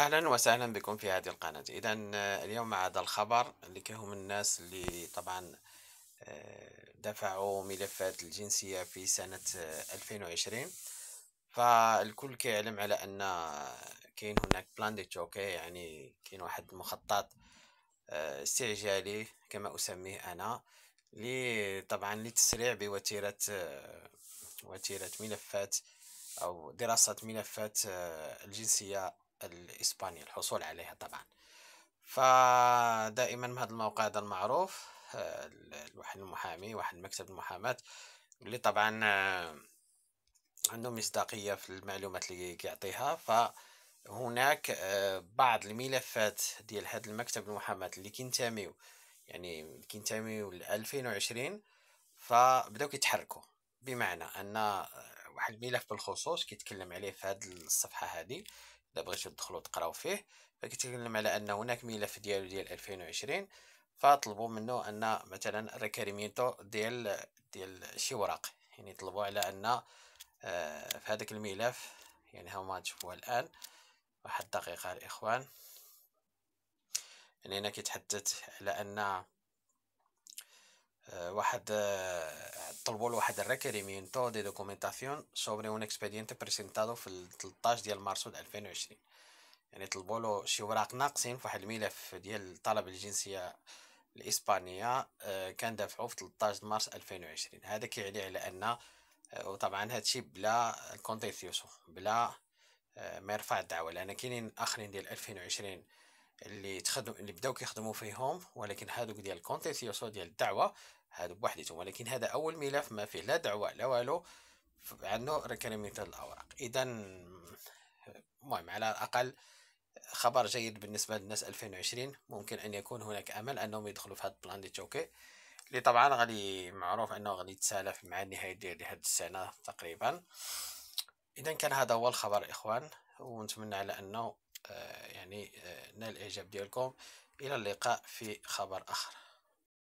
اهلا وسهلا بكم في هذه القناه اذا آه، اليوم مع هذا الخبر اللي هو الناس اللي طبعا آه، دفعوا ملفات الجنسيه في سنه 2020 آه، فالكل كيعلم على ان كاين هناك بلان دي توكي يعني كاين واحد المخطط استعجالي كما اسميه انا لي طبعا لتسريع بوتيره وتيره ملفات او دراسه ملفات الجنسيه الإسبانية الحصول عليها طبعا فدائما هذا الموقع هذا المعروف الواحد آه، المحامي واحد مكتب المحاماة اللي طبعا آه، عنده مصداقية في المعلومات اللي كيعطيها فهناك آه، بعض الملفات ديال هذا المكتب المحاماة اللي كينتميو يعني كينتميو ل 2020 فبداو كيتحركوا بمعنى ان واحد الملف بالخصوص كيتكلم عليه في هذه الصفحه هذه الا بغيتو تدخلوا تقراو فيه فكيتكلم على ان هناك ملف ديالو ديال 2020 فطلبوا منه ان مثلا ريكيرمينتو ديال ديال شي وراق يعني طلبوا على ان آه، في هذاك الملف يعني ها هما تشوفوها الان واحد دقيقه الاخوان يعني هنا كيتحدث على ان واحد طلبوا له واحد الريكيريمينتو دي دوكومونتاسيون سوبر اون اكسبيدينت بريزنتادو في 13 ديال مارس 2020 يعني طلبوا له شي اوراق ناقصين في واحد الملف ديال طلب الجنسيه الاسبانيه كان دافعو في 13 مارس 2020 هذا كيعني على ان وطبعا هادشي بلا الكونتيسيوسو بلا ما يرفع الدعوه لان كاينين اخرين ديال 2020 اللي تخدم اللي بداو كيخدموا فيهم ولكن هادوك ديال الكونتيسيوسو ديال الدعوه هادو بوحديتهم ولكن هذا اول ملف ما فيه لا دعوه لا والو عنده ريكريميت الاوراق اذا المهم على الاقل خبر جيد بالنسبه للناس 2020 ممكن ان يكون هناك امل انهم يدخلوا في هذا البلان ديال تشوكي اللي طبعا غادي معروف انه غادي يتسالف مع النهايه ديال هذه السنه تقريبا اذا كان هذا هو الخبر اخوان ونتمنى على انه آه، يعني آه، نال الإعجاب ديالكم إلى اللقاء في خبر آخر